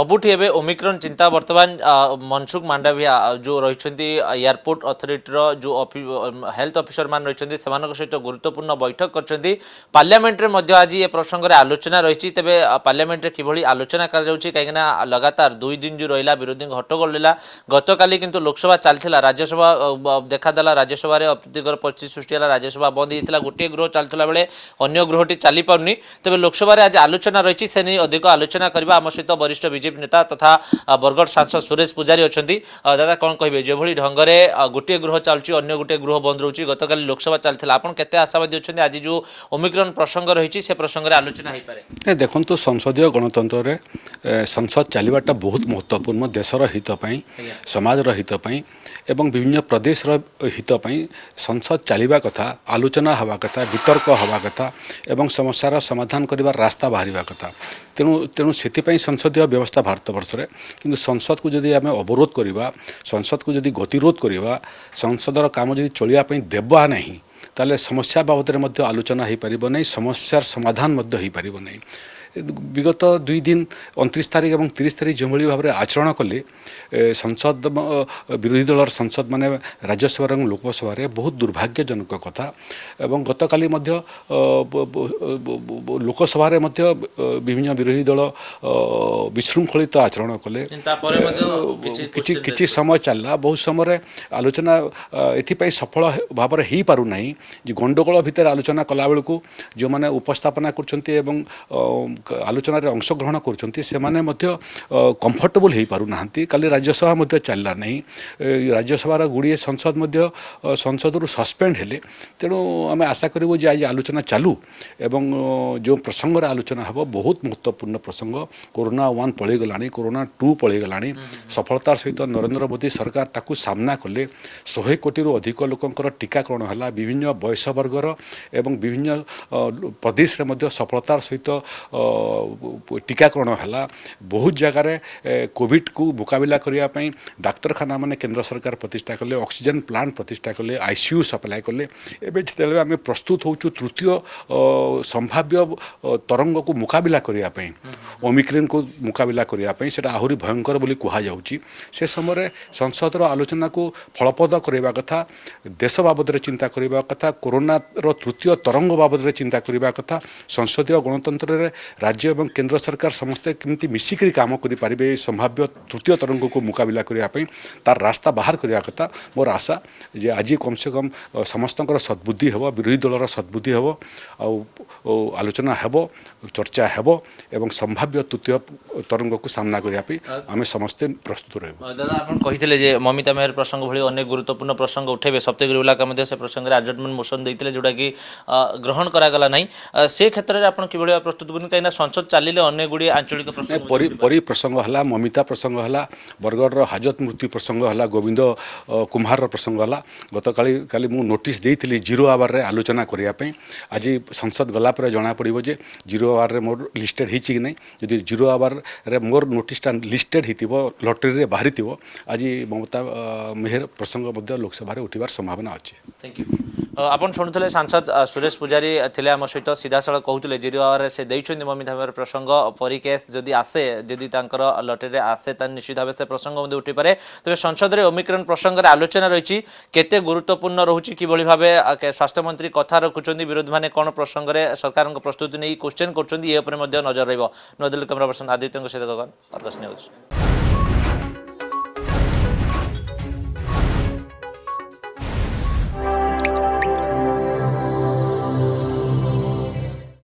ସବୁଠି ଏବେ ଓମିକ୍ରନ୍ ଚିନ୍ତା ବର୍ତ୍ତମାନ ମନସୁଖ ମାଣ୍ଡାଭିଆ ଯେଉଁ ରହିଛନ୍ତି ଏୟାରପୋର୍ଟ ଅଥରିଟିର ଯେଉଁ ହେଲ୍ଥ ଅଫିସରମାନେ ରହିଛନ୍ତି ସେମାନଙ୍କ ସହିତ ଗୁରୁତ୍ୱପୂର୍ଣ୍ଣ ବୈଠକ କରିଛନ୍ତି ପାର୍ଲାମେଣ୍ଟରେ ମଧ୍ୟ ଆଜି ଏ ପ୍ରସଙ୍ଗରେ ଆଲୋଚନା ରହିଛି ତେବେ ପାର୍ଲାମେଣ୍ଟରେ କିଭଳି ଆଲୋଚନା କରାଯାଉଛି କାହିଁକିନା ଲଗାତାର ଦୁଇ ଦିନ ଯେଉଁ ରହିଲା ବିରୋଧୀଙ୍କ ହଟ୍ଟଗୋଳ ରହିଲା ଗତକାଲି କିନ୍ତୁ ଲୋକସଭା ଚାଲିଥିଲା ରାଜ୍ୟସଭା ଦେଖାଦେଲା ରାଜ୍ୟସଭାରେ ଅପ୍ରୀତିକର ପରିସ୍ଥିତି ସୃଷ୍ଟି ହେଲା ରାଜ୍ୟସଭା ବନ୍ଦ ହୋଇଥିଲା ଗୋଟିଏ ଗୃହ ଚାଲିଥିଲା ବେଳେ ଅନ୍ୟ ଗୃହଟି ଚାଲିପାରୁନି ତେବେ ଲୋକସଭାରେ ଆଜି ଆଲୋଚନା ରହିଛି ସେ ନେଇ ଅଧିକ ଆଲୋଚନା କରିବା ଆମ ସହିତ ବରିଷ୍ଠ ବିଜେପି ବିଜେପି ନେତା ତଥା ବରଗଡ଼ ସାଂସଦ ସୁରେଶ ପୂଜାରୀ ଅଛନ୍ତି ଦାଦା କ'ଣ କହିବେ ଯେଭଳି ଢଙ୍ଗରେ ଗୋଟିଏ ଗୃହ ଚାଲୁଛି ଅନ୍ୟ ଗୋଟିଏ ଗୃହ ବନ୍ଦ ରହୁଛି ଗତକାଲି ଲୋକସଭା ଚାଲିଥିଲା ଆପଣ କେତେ ଆଶାବାଦୀ ଅଛନ୍ତି ଆଜି ଯେଉଁ ଓମିକ୍ରନ୍ ପ୍ରସଙ୍ଗ ରହିଛି ସେ ପ୍ରସଙ୍ଗରେ ଆଲୋଚନା ହୋଇପାରେ ଦେଖନ୍ତୁ ସଂସଦୀୟ ଗଣତନ୍ତ୍ରରେ ସଂସଦ ଚାଲିବାଟା ବହୁତ ମହତ୍ତ୍ୱପୂର୍ଣ୍ଣ ଦେଶର ହିତ ପାଇଁ ସମାଜର ହିତ ପାଇଁ ଏବଂ ବିଭିନ୍ନ ପ୍ରଦେଶର ହିତ ପାଇଁ ସଂସଦ ଚାଲିବା କଥା ଆଲୋଚନା ହେବା କଥା ବିତର୍କ ହେବା କଥା ଏବଂ ସମସ୍ୟାର ସମାଧାନ କରିବାର ରାସ୍ତା ବାହାରିବା କଥା ତେଣୁ ତେଣୁ ସେଥିପାଇଁ ସଂସଦୀୟ ବ୍ୟବସ୍ଥା ଭାରତବର୍ଷରେ କିନ୍ତୁ ସଂସଦକୁ ଯଦି ଆମେ ଅବରୋଧ କରିବା ସଂସଦକୁ ଯଦି ଗତିରୋଧ କରିବା ସଂସଦର କାମ ଯଦି ଚଳିବା ପାଇଁ ଦେବା ନାହିଁ ତାହେଲେ ସମସ୍ୟା ବାବଦରେ ମଧ୍ୟ ଆଲୋଚନା ହୋଇପାରିବ ନାହିଁ ସମସ୍ୟାର ସମାଧାନ ମଧ୍ୟ ହୋଇପାରିବ ନାହିଁ বিগত দুই দিন অনত্রিশ তারিখ এবং তিরিশ তারিখ যেভাবে ভাবে আচরণ কলে সংসদ বিরোধী দলর সংসদ মানে রাজ্যসভার এবং লোকসভার বহু দুর্ভাগ্যজনক কথা এবং গতকালি মধ্য লোকসভার মধ্য বিভিন্ন বিরোধী দল বিশৃঙ্খলিত আচরণ কলে কিছু কিছু সময় চালা বহু সময় আলোচনা এপাই সফল ভাবে হয়ে পু না যে গণ্ডগোল ভিতরে আলোচনা কলা বেড়ে যে উপস্থাপনা করছেন এবং ଆଲୋଚନାରେ ଅଂଶଗ୍ରହଣ କରୁଛନ୍ତି ସେମାନେ ମଧ୍ୟ କମ୍ଫର୍ଟେବୁଲ୍ ହୋଇପାରୁନାହାନ୍ତି କାଲି ରାଜ୍ୟସଭା ମଧ୍ୟ ଚାଲିଲା ନାହିଁ ରାଜ୍ୟସଭାର ଗୁଡ଼ିଏ ସଂସଦ ମଧ୍ୟ ସଂସଦରୁ ସସ୍ପେଣ୍ଡ ହେଲେ ତେଣୁ ଆମେ ଆଶା କରିବୁ ଯେ ଆଜି ଆଲୋଚନା ଚାଲୁ ଏବଂ ଯେଉଁ ପ୍ରସଙ୍ଗରେ ଆଲୋଚନା ହେବ ବହୁତ ମହତ୍ତ୍ୱପୂର୍ଣ୍ଣ ପ୍ରସଙ୍ଗ କୋରୋନା ୱାନ୍ ପଳେଇଗଲାଣି କୋରୋନା ଟୁ ପଳେଇଗଲାଣି ସଫଳତାର ସହିତ ନରେନ୍ଦ୍ର ମୋଦି ସରକାର ତାକୁ ସାମ୍ନା କଲେ ଶହେ କୋଟିରୁ ଅଧିକ ଲୋକଙ୍କର ଟିକାକରଣ ହେଲା ବିଭିନ୍ନ ବୟସ ବର୍ଗର ଏବଂ ବିଭିନ୍ନ ପ୍ରଦେଶରେ ମଧ୍ୟ ସଫଳତାର ସହିତ ଟିକାକରଣ ହେଲା ବହୁତ ଜାଗାରେ କୋଭିଡ଼କୁ ମୁକାବିଲା କରିବା ପାଇଁ ଡାକ୍ତରଖାନାମାନେ କେନ୍ଦ୍ର ସରକାର ପ୍ରତିଷ୍ଠା କଲେ ଅକ୍ସିଜେନ୍ ପ୍ଲାଣ୍ଟ ପ୍ରତିଷ୍ଠା କଲେ ଆଇସିୟୁ ସପ୍ଲାଏ କଲେ ଏବେ ଯେତେବେଳେ ଆମେ ପ୍ରସ୍ତୁତ ହେଉଛୁ ତୃତୀୟ ସମ୍ଭାବ୍ୟ ତରଙ୍ଗକୁ ମୁକାବିଲା କରିବା ପାଇଁ ଓମିକ୍ରେନ୍କୁ ମୁକାବିଲା କରିବା ପାଇଁ ସେଇଟା ଆହୁରି ଭୟଙ୍କର ବୋଲି କୁହାଯାଉଛି ସେ ସମୟରେ ସଂସଦର ଆଲୋଚନାକୁ ଫଳପ୍ରଦ କରିବା କଥା ଦେଶ ବାବଦରେ ଚିନ୍ତା କରିବା କଥା କରୋନାର ତୃତୀୟ ତରଙ୍ଗ ବାବଦରେ ଚିନ୍ତା କରିବା କଥା ସଂସଦୀୟ ଗଣତନ୍ତ୍ରରେ রাজ্য এবং কেন্দ্র সরকার সমস্তে কেমি মিশিকি কাম করে সম্ভাব্য তৃতীয় তরঙ্গকে মোকাবিলা করা তার রাস্তা বাহার করা কথা মোর আশা যে আজ কমসে কম সমস্ত সদ্বুদ্ধি হব বিরোধী দলর সদ্বুদ্ধি হব আলোচনা হব চর্চা হব এবং সম্ভাব্য তৃতীয় তরঙ্গকে সামনা করা আমি সমস্তে প্রস্তুত রহব দাদা আপনার কে যে মমিতা মেহর প্রসঙ্গ ভি অনেক গুরুত্বপূর্ণ প্রসঙ্গ উঠেবে সপ্তগিরি উলাকা মধ্যে সে প্রসঙ্গে আডজটমেন্ট মোশন দিয়ে যেটা কি গ্রহণ করা গলা নাই সে ক্ষেত্রে আপনার কিভাবে প্রস্তুত করুন কিনা କାହିଁକିନା ସଂସଦ ଚାଲିଲେ ଅନେକ ଗୁଡ଼ିଏ ଆଞ୍ଚଳିକ ପ୍ରସଙ୍ଗ ପରି ପ୍ରସଙ୍ଗ ହେଲା ମମିତା ପ୍ରସଙ୍ଗ ହେଲା ବରଗଡ଼ର ହାଜତ ମୃତ୍ୟୁ ପ୍ରସଙ୍ଗ ହେଲା ଗୋବିନ୍ଦ କୁମ୍ହାରର ପ୍ରସଙ୍ଗ ହେଲା ଗତକାଲି କାଲି ମୁଁ ନୋଟିସ୍ ଦେଇଥିଲି ଜିରୋ ଆୱାରରେ ଆଲୋଚନା କରିବା ପାଇଁ ଆଜି ସଂସଦ ଗଲା ପରେ ଜଣାପଡ଼ିବ ଯେ ଜିରୋ ଆୱାରରେ ମୋର ଲିଷ୍ଟେଡ଼୍ ହେଇଛି କି ନାହିଁ ଯଦି ଜିରୋ ଆୱାରରେ ମୋର ନୋଟିସ୍ଟା ଲିଷ୍ଟେଡ଼୍ ହେଇଥିବ ଲଟେରୀରେ ବାହାରିଥିବ ଆଜି ମମତା ମେହେର ପ୍ରସଙ୍ଗ ମଧ୍ୟ ଲୋକସଭାରେ ଉଠିବାର ସମ୍ଭାବନା ଅଛି ଥ୍ୟାଙ୍କ ୟୁ আপন শুনুলে সাংসদ সুরেশ পূজারী লে আমার সহ সিধাসল কুলে জিরো সে দিয়েছেন মমি ধামের প্রসঙ্গ পরি কেস যদি আসে যদি তাঁর লটেরি আসে তা নিশ্চিত ভাবে সে প্রসঙ্গ উঠিপারে তবে সংসদের ওমিক্রন প্রসঙ্গের আলোচনা রয়েছে কেতে গুরুত্বপূর্ণ রয়েছে কিভাবে ভাবে স্বাস্থ্যমন্ত্রী কথা রাখুন বিরোধী মানে কোণ প্রসঙ্গে সরকার প্রস্তুতি নিয়ে কোশ্চেন করছেন এ উপরে নজর রহব নয়াদিল্লি ক্যামেরা পর্সন আদিত্য সহ অর্গস নিউজ